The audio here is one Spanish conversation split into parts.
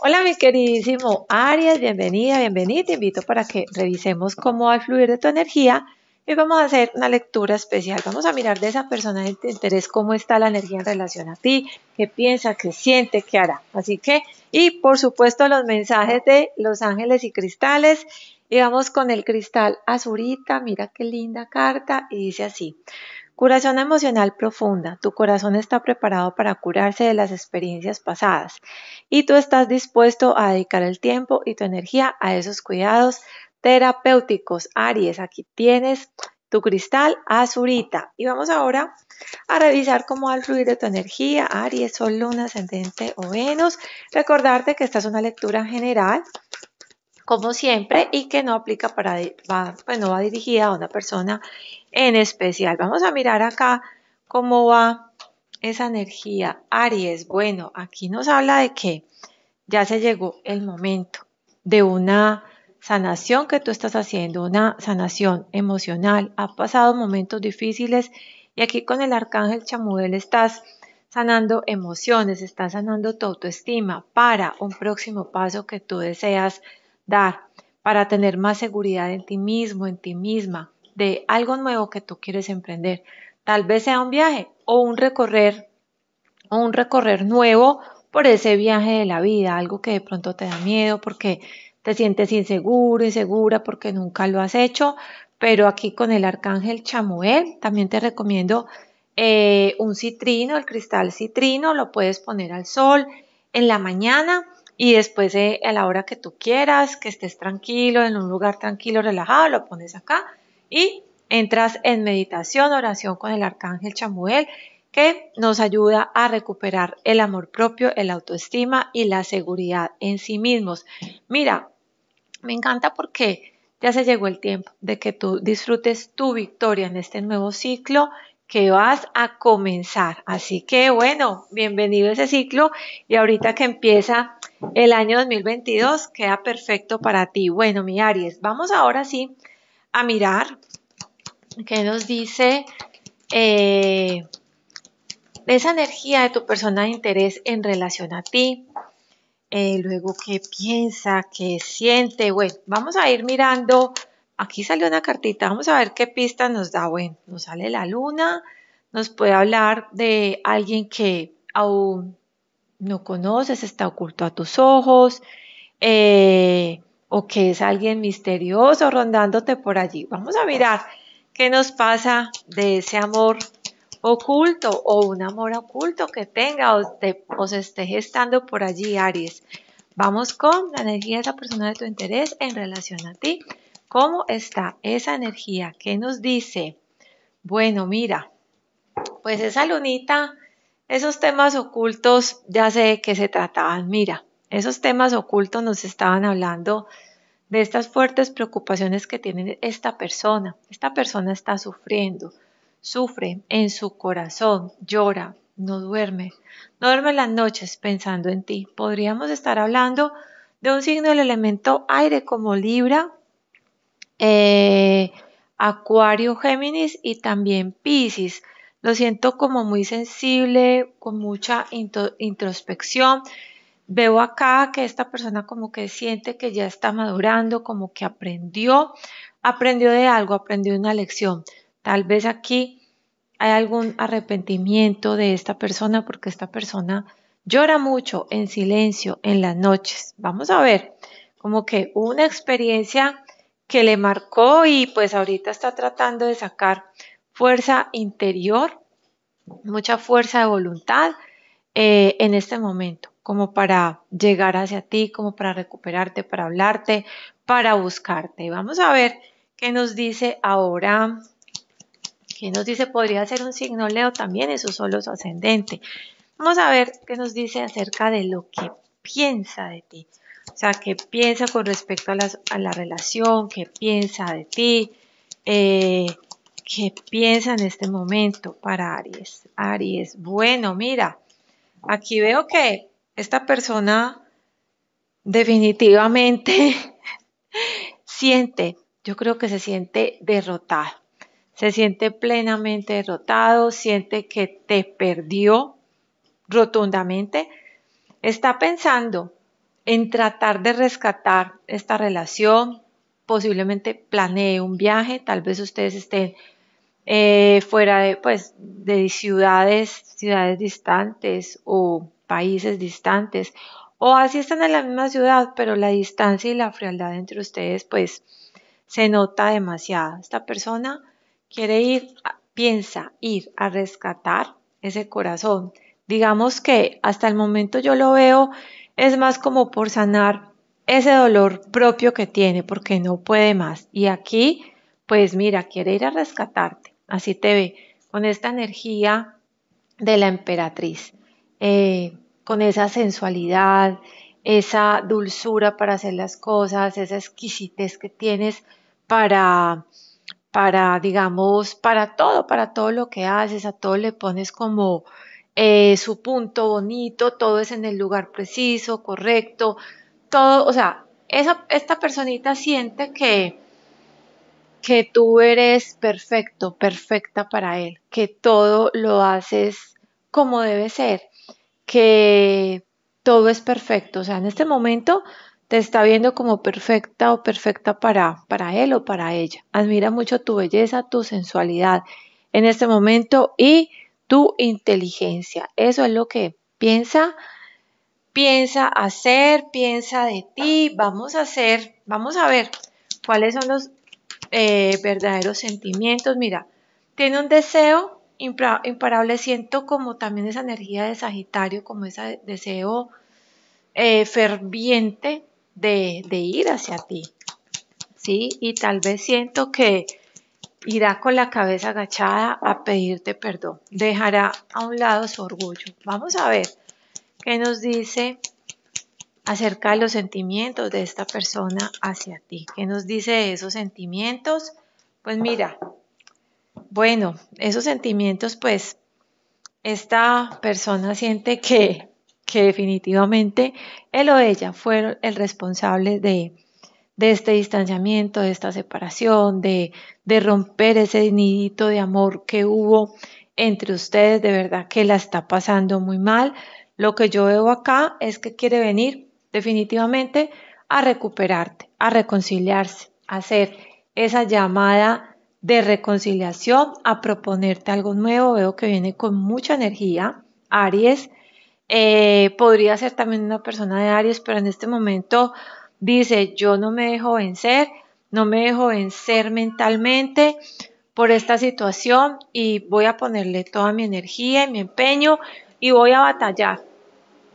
Hola mi queridísimo Aries, bienvenida, bienvenida. Te invito para que revisemos cómo va a fluir de tu energía y vamos a hacer una lectura especial. Vamos a mirar de esa persona de interés cómo está la energía en relación a ti, qué piensa, qué siente, qué hará. Así que, y por supuesto los mensajes de los ángeles y cristales. Y vamos con el cristal azurita, mira qué linda carta, y dice así, Curación emocional profunda. Tu corazón está preparado para curarse de las experiencias pasadas y tú estás dispuesto a dedicar el tiempo y tu energía a esos cuidados terapéuticos. Aries, aquí tienes tu cristal azurita. Y vamos ahora a revisar cómo va fluir de tu energía, Aries, Sol, Luna, Ascendente o Venus. Recordarte que esta es una lectura general como siempre, y que no aplica para, va, pues, va dirigida a una persona en especial. Vamos a mirar acá cómo va esa energía. Aries, bueno, aquí nos habla de que ya se llegó el momento de una sanación que tú estás haciendo, una sanación emocional. Ha pasado momentos difíciles y aquí con el arcángel Chamuel estás sanando emociones, estás sanando tu autoestima para un próximo paso que tú deseas dar, para tener más seguridad en ti mismo, en ti misma, de algo nuevo que tú quieres emprender. Tal vez sea un viaje o un recorrer, o un recorrer nuevo por ese viaje de la vida, algo que de pronto te da miedo porque te sientes inseguro, insegura porque nunca lo has hecho, pero aquí con el arcángel Chamuel también te recomiendo eh, un citrino, el cristal citrino, lo puedes poner al sol en la mañana y después de eh, a la hora que tú quieras, que estés tranquilo, en un lugar tranquilo, relajado, lo pones acá y entras en meditación, oración con el arcángel Chamuel, que nos ayuda a recuperar el amor propio, el autoestima y la seguridad en sí mismos. Mira, me encanta porque ya se llegó el tiempo de que tú disfrutes tu victoria en este nuevo ciclo que vas a comenzar. Así que bueno, bienvenido a ese ciclo y ahorita que empieza el año 2022 queda perfecto para ti. Bueno, mi Aries, vamos ahora sí a mirar qué nos dice eh, esa energía de tu persona de interés en relación a ti. Eh, luego, qué piensa, qué siente. Bueno, vamos a ir mirando Aquí salió una cartita, vamos a ver qué pista nos da. Bueno, nos sale la luna, nos puede hablar de alguien que aún no conoces, está oculto a tus ojos, eh, o que es alguien misterioso rondándote por allí. Vamos a mirar qué nos pasa de ese amor oculto o un amor oculto que tenga o, o se esté gestando por allí, Aries. Vamos con la energía de esa persona de tu interés en relación a ti. ¿Cómo está esa energía? ¿Qué nos dice? Bueno, mira, pues esa lunita, esos temas ocultos, ya sé de qué se trataban. Mira, esos temas ocultos nos estaban hablando de estas fuertes preocupaciones que tiene esta persona. Esta persona está sufriendo, sufre en su corazón, llora, no duerme, no duerme las noches pensando en ti. Podríamos estar hablando de un signo del elemento aire como Libra, eh, Acuario, Géminis y también Pisces. Lo siento como muy sensible, con mucha introspección. Veo acá que esta persona como que siente que ya está madurando, como que aprendió, aprendió de algo, aprendió una lección. Tal vez aquí hay algún arrepentimiento de esta persona porque esta persona llora mucho en silencio en las noches. Vamos a ver, como que una experiencia que le marcó y pues ahorita está tratando de sacar fuerza interior, mucha fuerza de voluntad eh, en este momento, como para llegar hacia ti, como para recuperarte, para hablarte, para buscarte. Vamos a ver qué nos dice ahora, qué nos dice, podría ser un signo Leo también, eso solo su ascendente. Vamos a ver qué nos dice acerca de lo que piensa de ti. O sea, qué piensa con respecto a, la relación, qué piensa de ti, eh, qué piensa en este momento para Aries. Aries, bueno, mira, aquí veo que esta persona definitivamente siente, yo creo que se siente derrotada. se siente plenamente derrotado, siente que te perdió rotundamente, está pensando en tratar de rescatar esta relación. Posiblemente planee un viaje, tal vez ustedes estén eh, fuera de, pues, de ciudades, ciudades distantes o países distantes, o así están en la misma ciudad, pero la distancia y la frialdad entre ustedes pues se nota demasiado. Esta persona quiere ir, piensa ir a rescatar ese corazón. Digamos que hasta el momento yo lo veo es más como por sanar ese dolor propio que tiene porque no puede más. Y aquí, pues mira, quiere ir a rescatarte. Así te ve, con esta energía de la emperatriz, eh, con esa sensualidad, esa dulzura para hacer las cosas, esa exquisitez que tienes para, para, digamos, para todo, para todo lo que haces, a todo le pones como eh, su punto bonito, todo es en el lugar preciso, correcto, todo, o sea, esa, esta personita siente que, que tú eres perfecto, perfecta para él, que todo lo haces como debe ser, que todo es perfecto, o sea, en este momento te está viendo como perfecta o perfecta para, para él o para ella. Admira mucho tu belleza, tu sensualidad en este momento y tu inteligencia. Eso es lo que piensa, piensa hacer, piensa de ti. Vamos a hacer, vamos a ver cuáles son los eh, verdaderos sentimientos. Mira, tiene un deseo imparable. Siento como también esa energía de Sagitario, como ese deseo eh, ferviente de, de ir hacia ti. ¿Sí? Y tal vez siento que irá con la cabeza agachada a pedirte perdón, dejará a un lado su orgullo. Vamos a ver qué nos dice acerca de los sentimientos de esta persona hacia ti. ¿Qué nos dice de esos sentimientos? Pues mira, bueno, esos sentimientos pues esta persona siente que, que definitivamente él o ella fue el responsable de de este distanciamiento, de esta separación, de, de romper ese nidito de amor que hubo entre ustedes, de verdad que la está pasando muy mal. Lo que yo veo acá es que quiere venir definitivamente a recuperarte, a reconciliarse, a hacer esa llamada de reconciliación, a proponerte algo nuevo. Veo que viene con mucha energía, Aries. Eh, podría ser también una persona de Aries, pero en este momento Dice, yo no me dejo vencer, no me dejo vencer mentalmente por esta situación y voy a ponerle toda mi energía y mi empeño y voy a batallar.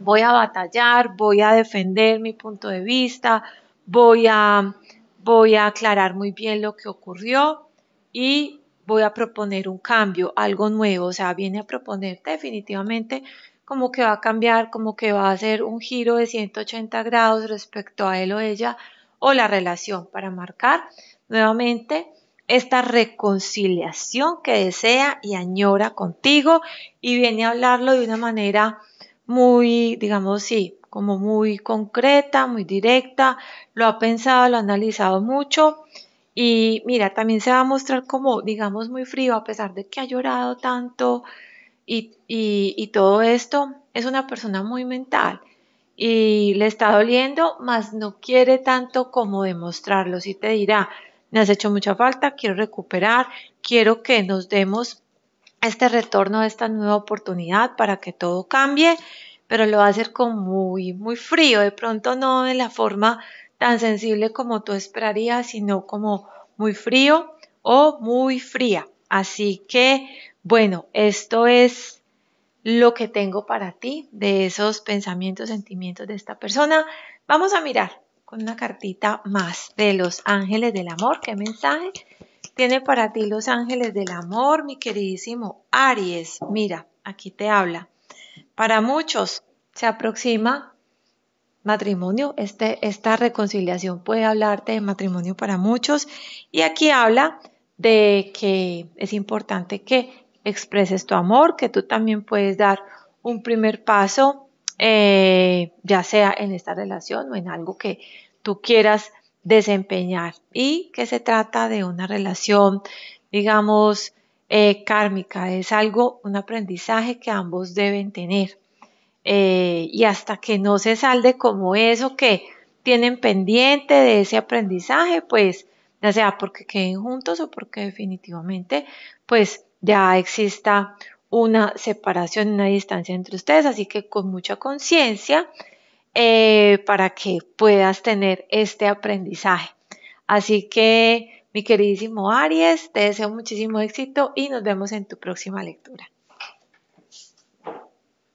Voy a batallar, voy a defender mi punto de vista, voy a, voy a aclarar muy bien lo que ocurrió y voy a proponer un cambio, algo nuevo. O sea, viene a proponer definitivamente como que va a cambiar, como que va a hacer un giro de 180 grados respecto a él o ella o la relación para marcar nuevamente esta reconciliación que desea y añora contigo y viene a hablarlo de una manera muy, digamos, sí, como muy concreta, muy directa, lo ha pensado, lo ha analizado mucho y mira, también se va a mostrar como, digamos, muy frío a pesar de que ha llorado tanto, y, todo esto es una persona muy mental y le está doliendo, mas no quiere tanto como demostrarlo. Si te dirá, me has hecho mucha falta, quiero recuperar, quiero que nos demos este retorno esta nueva oportunidad para que todo cambie, pero lo va a hacer con muy, muy frío, de pronto no de la forma tan sensible como tú esperarías, sino como muy frío o muy fría. Así que bueno, esto es lo que tengo para ti de esos pensamientos, sentimientos de esta persona. Vamos a mirar con una cartita más de los ángeles del amor. ¿Qué mensaje tiene para ti los ángeles del amor, mi queridísimo Aries? Mira, aquí te habla. Para muchos se aproxima matrimonio. Este, esta reconciliación puede hablarte de matrimonio para muchos. Y aquí habla de que es importante que expreses tu amor, que tú también puedes dar un primer paso, eh, ya sea en esta relación o en algo que tú quieras desempeñar y que se trata de una relación, digamos, eh, kármica, es algo, un aprendizaje que ambos deben tener. Eh, y hasta que no se salde como eso que tienen pendiente de ese aprendizaje, pues ya sea porque queden juntos o porque definitivamente pues ya exista una separación, una distancia entre ustedes, así que con mucha conciencia eh, para que puedas tener este aprendizaje. Así que, mi queridísimo Aries, te deseo muchísimo éxito y nos vemos en tu próxima lectura.